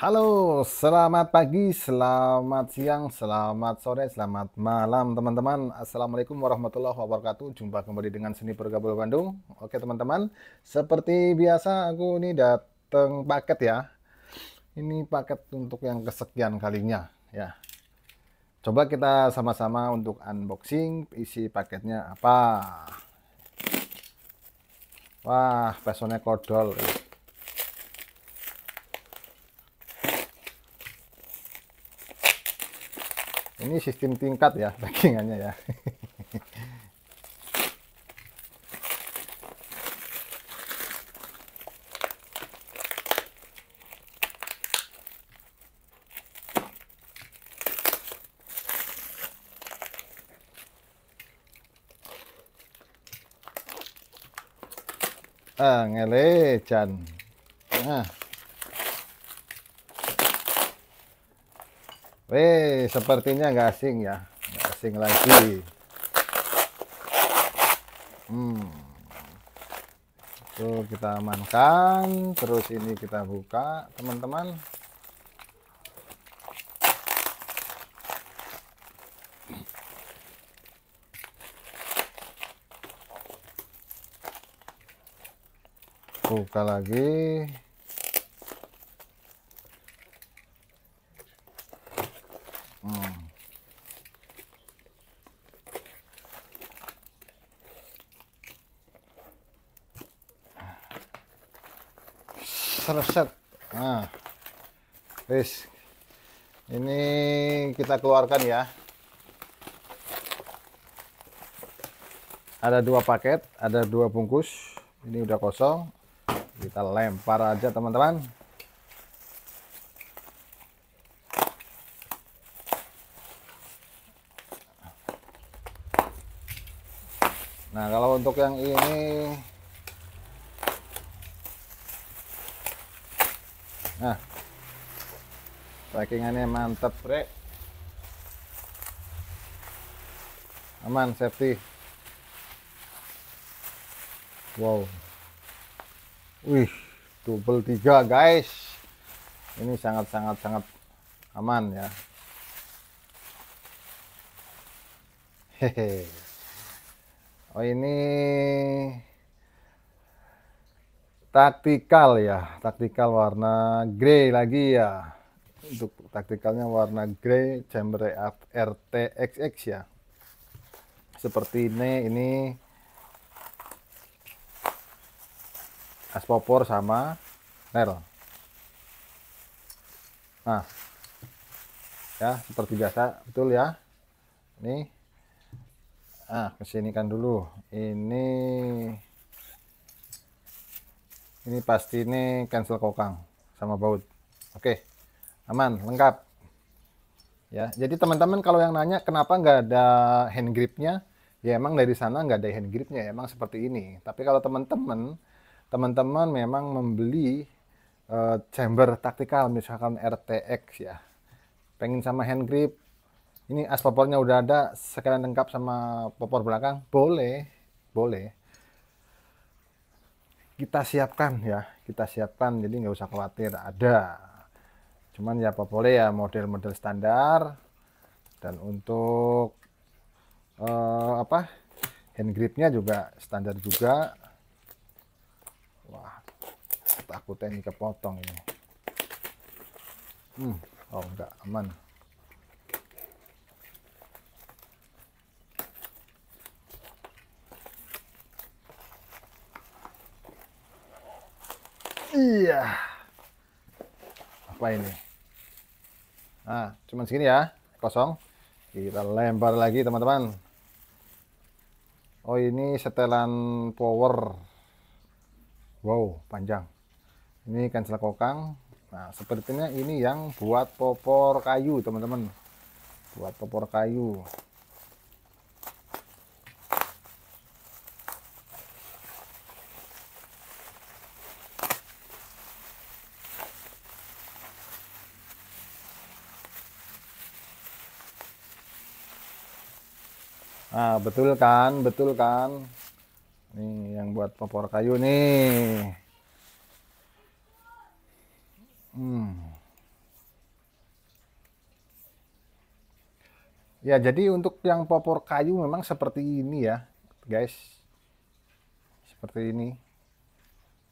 Halo, selamat pagi, selamat siang, selamat sore, selamat malam teman-teman Assalamualaikum warahmatullahi wabarakatuh Jumpa kembali dengan Seni Pergabung Bandung Oke teman-teman, seperti biasa aku ini datang paket ya Ini paket untuk yang kesekian kalinya ya Coba kita sama-sama untuk unboxing isi paketnya apa Wah, pesonnya kodol ya. ini sistem tingkat ya packingannya ya ah ngelecan nah Weh, sepertinya nggak asing ya, nggak asing lagi. Hmm. Itu kita amankan, terus ini kita buka, teman-teman. Buka lagi. reset nah wis ini kita keluarkan ya ada dua paket ada dua bungkus ini udah kosong kita lempar aja teman-teman Nah kalau untuk yang ini nah packingannya mantep rek aman safety wow wih double tiga guys ini sangat sangat sangat aman ya Hehehe. oh ini taktikal ya taktikal warna grey lagi ya untuk taktikalnya warna grey chamber RTXX ya seperti ini ini aspopor sama nel nah ya seperti biasa betul ya ini ah kesinikan dulu ini ini pasti ini cancel kokang sama baut oke aman lengkap ya jadi teman-teman kalau yang nanya kenapa nggak ada hand gripnya ya emang dari sana nggak ada hand gripnya emang seperti ini tapi kalau teman-teman teman-teman memang membeli uh, chamber taktikal misalkan RTX ya pengen sama hand grip ini as popornya udah ada sekalian lengkap sama popor belakang boleh boleh kita siapkan ya kita siapkan jadi nggak usah khawatir ada cuman ya apa boleh ya model-model standar dan untuk eh, apa hand gripnya juga standar juga wah takutnya ini kepotong ini hmm, oh enggak aman Iya. Apa ini? Nah, cuman segini ya, kosong. Kita lempar lagi teman-teman. Oh ini setelan power. Wow, panjang. Ini kancel kokang. Nah, sepertinya ini yang buat popor kayu, teman-teman. Buat popor kayu. Nah, betul kan? Betul kan? Nih, yang buat popor kayu nih. Hmm. Ya, jadi untuk yang popor kayu memang seperti ini ya, guys. Seperti ini.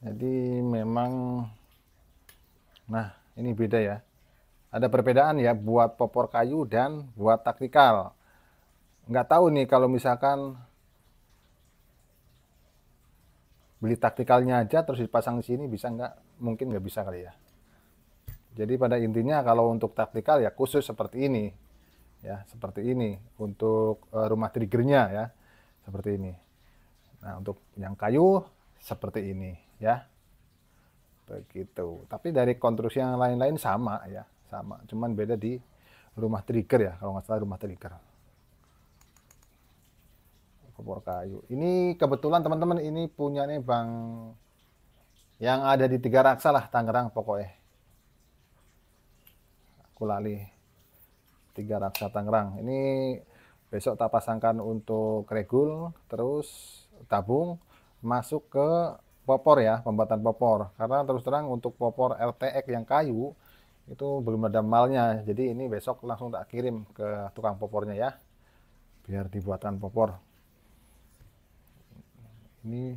Jadi memang nah, ini beda ya. Ada perbedaan ya buat popor kayu dan buat taktikal nggak tahu nih kalau misalkan beli taktikalnya aja terus dipasang di sini bisa nggak mungkin nggak bisa kali ya jadi pada intinya kalau untuk taktikal ya khusus seperti ini ya seperti ini untuk eh, rumah triggernya ya seperti ini nah untuk yang kayu seperti ini ya begitu tapi dari konstruksi yang lain-lain sama ya sama cuman beda di rumah trigger ya kalau nggak salah rumah trigger kompor kayu. Ini kebetulan teman-teman ini punya nih Bang yang ada di Tiga Raksa lah Tangerang pokoknya. Aku lali Tiga Raksa Tangerang. Ini besok tak pasangkan untuk regul terus tabung masuk ke popor ya, pembuatan popor. Karena terus terang untuk popor LTX yang kayu itu belum ada malnya. Jadi ini besok langsung tak kirim ke tukang popornya ya biar dibuatkan popor ini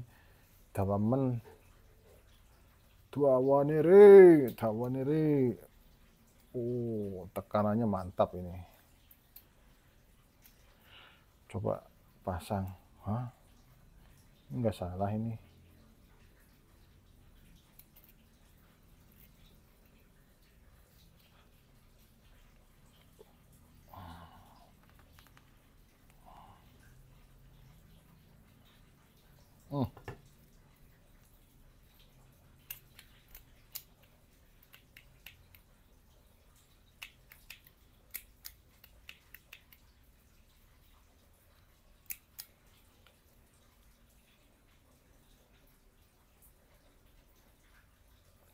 government tawaniri tawaniri oh tekanannya mantap ini coba pasang Hah? enggak salah ini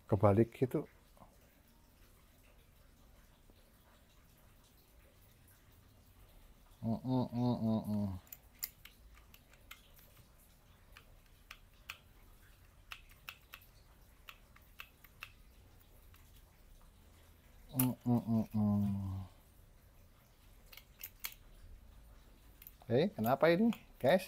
kebalik gitu mm mm, mm -mm -mm -mm. Mm, mm, mm, Eh, kenapa ini, guys?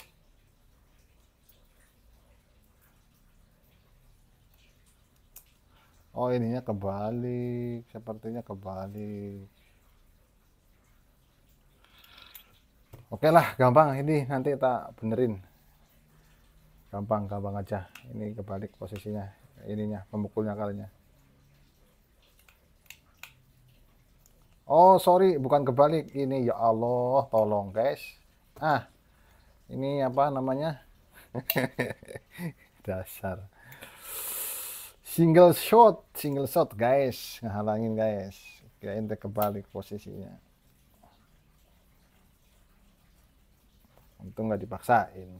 oh ininya kebalik sepertinya kebalik oke lah gampang ini nanti kita benerin gampang gampang aja ini kebalik posisinya ininya pemukulnya kalinya oh sorry bukan kebalik ini ya Allah tolong guys ah ini apa namanya dasar single shot single shot guys ngehalangin guys kirain dia kebalik posisinya untung gak dipaksain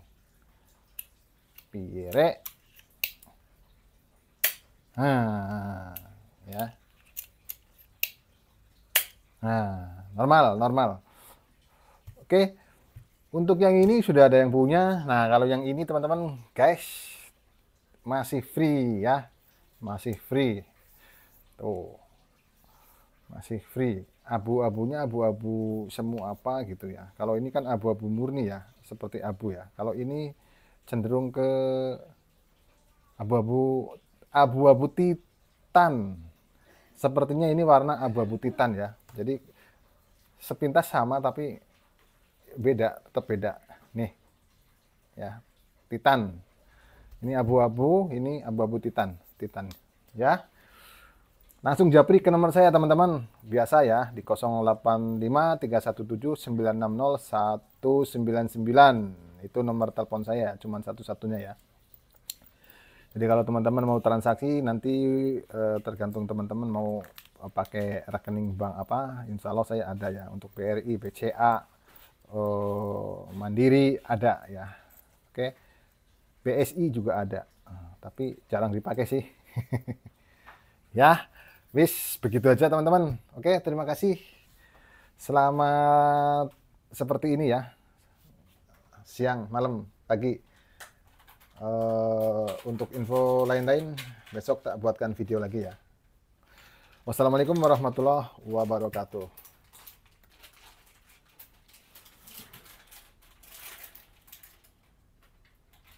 pire nah ya nah normal normal oke untuk yang ini sudah ada yang punya nah kalau yang ini teman-teman guys masih free ya masih free tuh masih free abu-abunya abu-abu semu apa gitu ya kalau ini kan abu-abu murni ya seperti abu ya kalau ini cenderung ke abu-abu abu-abu titan sepertinya ini warna abu-abu titan ya jadi sepintas sama tapi beda tetap beda nih ya titan ini abu-abu ini abu-abu titan Titan ya. Langsung japri ke nomor saya teman-teman. Biasa ya di 085317960199. Itu nomor telepon saya, cuman satu-satunya ya. Jadi kalau teman-teman mau transaksi nanti eh, tergantung teman-teman mau eh, pakai rekening bank apa, insya Allah saya ada ya untuk BRI, BCA, eh, Mandiri ada ya. Oke. BSI juga ada. Ah, tapi jarang dipakai sih ya wis begitu aja teman-teman oke terima kasih selamat seperti ini ya siang malam pagi uh, untuk info lain-lain besok tak buatkan video lagi ya wassalamualaikum warahmatullahi wabarakatuh